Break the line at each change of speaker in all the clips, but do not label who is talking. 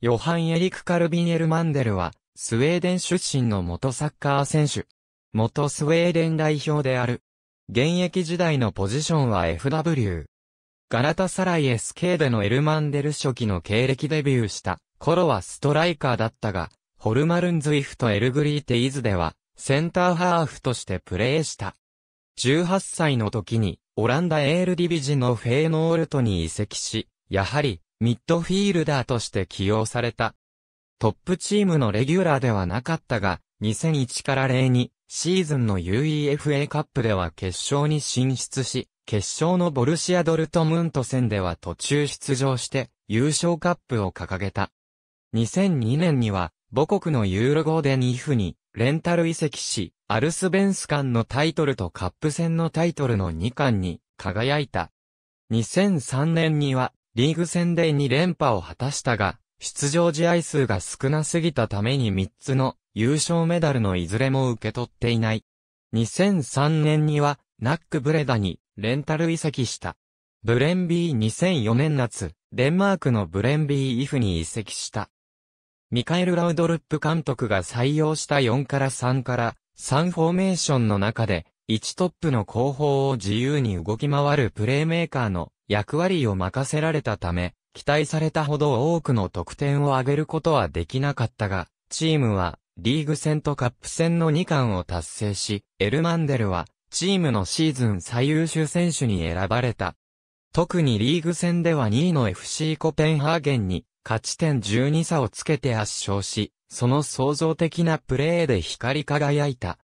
ヨハン・エリク・カルビン・エルマンデルは、スウェーデン出身の元サッカー選手。元スウェーデン代表である。現役時代のポジションは FW。ガラタサライ SK でのエルマンデル初期の経歴デビューした頃はストライカーだったが、ホルマルンズイフとエルグリーテイズでは、センターハーフとしてプレーした。18歳の時に、オランダエールディビジのフェーノールトに移籍し、やはり、ミッドフィールダーとして起用された。トップチームのレギュラーではなかったが、2001から02シーズンの UEFA カップでは決勝に進出し、決勝のボルシアドルトムント戦では途中出場して優勝カップを掲げた。2002年には母国のユーロゴーデン・イフにレンタル移籍し、アルスベンス間のタイトルとカップ戦のタイトルの2冠に輝いた。2003年にはリーグ戦で2連覇を果たしたが、出場試合数が少なすぎたために3つの優勝メダルのいずれも受け取っていない。2003年には、ナックブレダにレンタル移籍した。ブレンビー2004年夏、デンマークのブレンビーイフに移籍した。ミカエル・ラウドルップ監督が採用した4から3から3フォーメーションの中で、1トップの後方を自由に動き回るプレーメーカーの役割を任せられたため、期待されたほど多くの得点を挙げることはできなかったが、チームはリーグ戦とカップ戦の2冠を達成し、エルマンデルはチームのシーズン最優秀選手に選ばれた。特にリーグ戦では2位の FC コペンハーゲンに勝ち点12差をつけて圧勝し、その創造的なプレーで光り輝いた。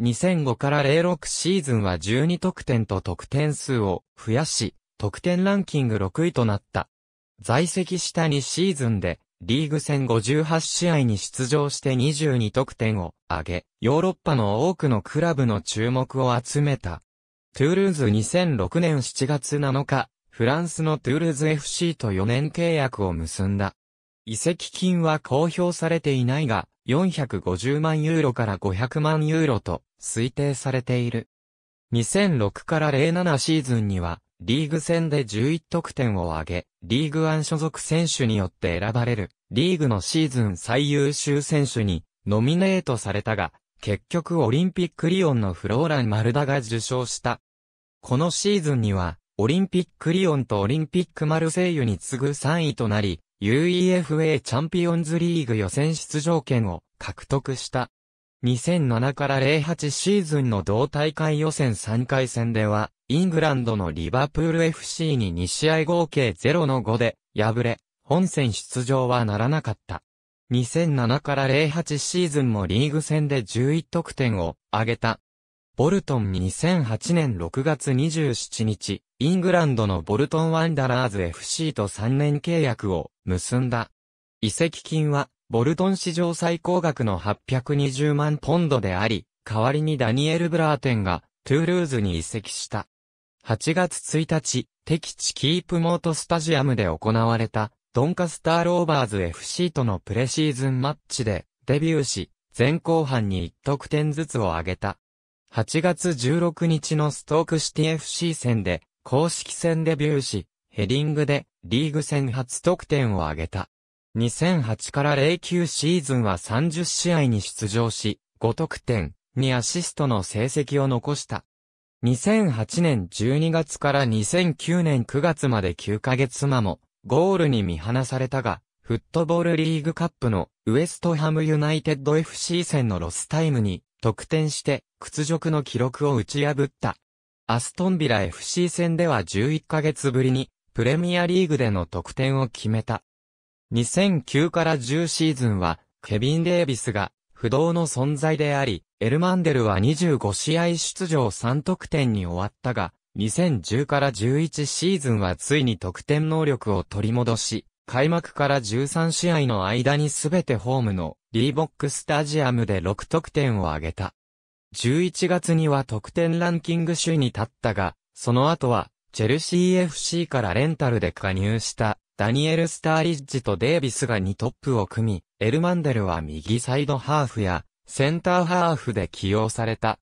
2005から06シーズンは12得点と得点数を増やし、得点ランキング6位となった。在籍した2シーズンで、リーグ戦58試合に出場して22得点を挙げ、ヨーロッパの多くのクラブの注目を集めた。トゥールーズ2006年7月7日、フランスのトゥールーズ FC と4年契約を結んだ。移籍金は公表されていないが、450万ユーロから500万ユーロと推定されている。2006から07シーズンには、リーグ戦で11得点を挙げ、リーグワン所属選手によって選ばれる、リーグのシーズン最優秀選手に、ノミネートされたが、結局オリンピックリオンのフローラン・マルダが受賞した。このシーズンには、オリンピックリオンとオリンピックマルセイユに次ぐ3位となり、UEFA チャンピオンズリーグ予選出場権を獲得した。2007から08シーズンの同大会予選3回戦では、イングランドのリバプール FC に2試合合計0の5で敗れ、本戦出場はならなかった。2007から08シーズンもリーグ戦で11得点を挙げた。ボルトン2008年6月27日、イングランドのボルトンワンダラーズ FC と3年契約を結んだ。移籍金はボルトン史上最高額の820万ポンドであり、代わりにダニエル・ブラーテンがトゥールーズに移籍した。8月1日、敵地キープモートスタジアムで行われた、ドンカスターローバーズ FC とのプレシーズンマッチでデビューし、前後半に1得点ずつを挙げた。8月16日のストークシティ FC 戦で公式戦デビューし、ヘディングでリーグ戦初得点を挙げた。2008から09シーズンは30試合に出場し、5得点、2アシストの成績を残した。2008年12月から2009年9月まで9ヶ月間も、ゴールに見放されたが、フットボールリーグカップのウエストハムユナイテッド FC 戦のロスタイムに得点して屈辱の記録を打ち破った。アストンビラ FC 戦では11ヶ月ぶりにプレミアリーグでの得点を決めた。2009から10シーズンは、ケビン・デービスが不動の存在であり、エルマンデルは25試合出場3得点に終わったが、2010から11シーズンはついに得点能力を取り戻し、開幕から13試合の間にすべてホームのリーボックスタジアムで6得点を挙げた。11月には得点ランキング首位に立ったが、その後はチェルシー FC からレンタルで加入したダニエル・スターリッジとデイビスが2トップを組み、エルマンデルは右サイドハーフやセンターハーフで起用された。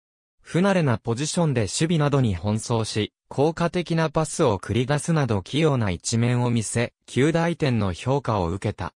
不慣れなポジションで守備などに奔走し、効果的なパスを繰り出すなど器用な一面を見せ、旧大点の評価を受けた。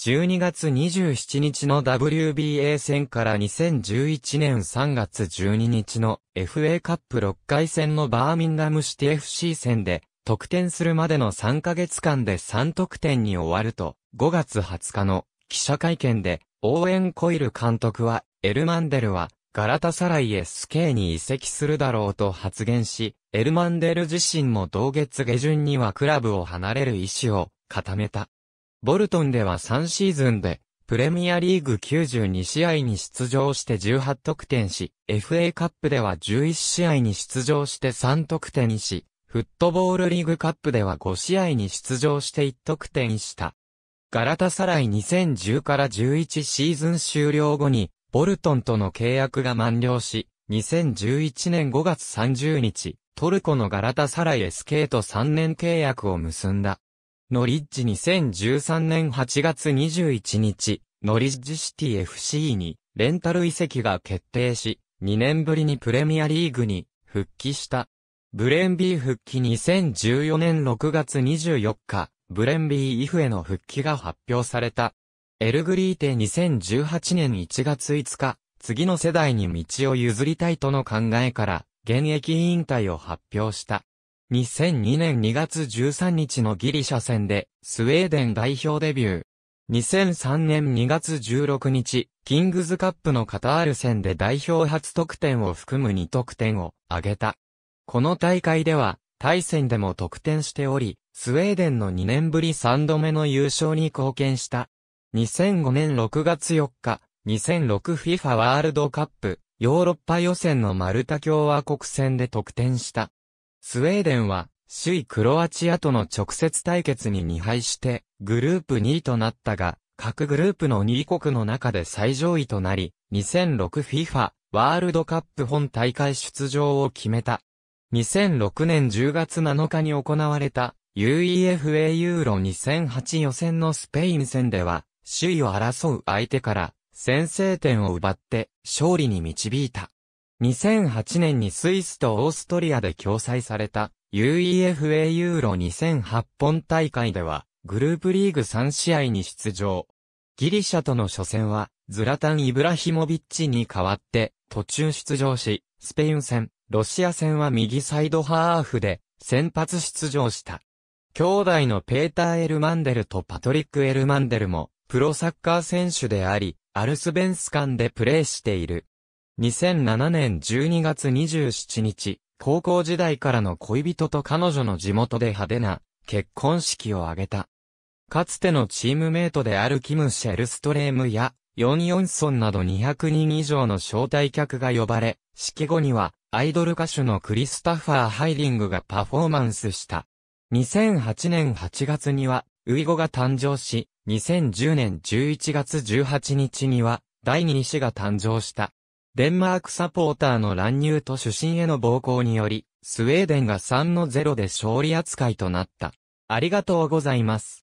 12月27日の WBA 戦から2011年3月12日の FA カップ6回戦のバーミンガムシティ FC 戦で得点するまでの3ヶ月間で3得点に終わると、5月20日の記者会見で、応援コイル監督は、エルマンデルは、ガラタサライケーに移籍するだろうと発言し、エルマンデル自身も同月下旬にはクラブを離れる意思を固めた。ボルトンでは3シーズンで、プレミアリーグ92試合に出場して18得点し、FA カップでは11試合に出場して3得点にし、フットボールリーグカップでは5試合に出場して1得点した。ガラタサライ2010から11シーズン終了後に、ボルトンとの契約が満了し、2011年5月30日、トルコのガラタサライエスケート3年契約を結んだ。ノリッジ2013年8月21日、ノリッジシティ FC にレンタル移籍が決定し、2年ぶりにプレミアリーグに復帰した。ブレンビー復帰2014年6月24日、ブレンビーイフへの復帰が発表された。エルグリーテ2018年1月5日、次の世代に道を譲りたいとの考えから、現役引退を発表した。2002年2月13日のギリシャ戦で、スウェーデン代表デビュー。2003年2月16日、キングズカップのカタール戦で代表初得点を含む2得点を挙げた。この大会では、対戦でも得点しており、スウェーデンの2年ぶり3度目の優勝に貢献した。2005年6月4日、2006FIFA ワールドカップ、ヨーロッパ予選のマルタ共和国戦で得点した。スウェーデンは、首位クロアチアとの直接対決に2敗して、グループ2位となったが、各グループの2国の中で最上位となり、2006FIFA ワールドカップ本大会出場を決めた。2006年10月7日に行われた UEFA ユーロ2008予選のスペイン戦では、首位を争う相手から先制点を奪って勝利に導いた。2008年にスイスとオーストリアで共催された UEFA ユーロ2008本大会ではグループリーグ3試合に出場。ギリシャとの初戦はズラタン・イブラヒモビッチに代わって途中出場し、スペイン戦、ロシア戦は右サイドハーフで先発出場した。兄弟のペーター・エルマンデルとパトリック・エルマンデルもプロサッカー選手であり、アルスベンス間でプレーしている。2007年12月27日、高校時代からの恋人と彼女の地元で派手な結婚式を挙げた。かつてのチームメイトであるキム・シェルストレームや、ヨン・ヨンソンなど200人以上の招待客が呼ばれ、式後にはアイドル歌手のクリスタファー・ハイリングがパフォーマンスした。2008年8月には、ウイゴが誕生し、2010年11月18日には、第2子が誕生した。デンマークサポーターの乱入と主審への暴行により、スウェーデンが3の0で勝利扱いとなった。ありがとうございます。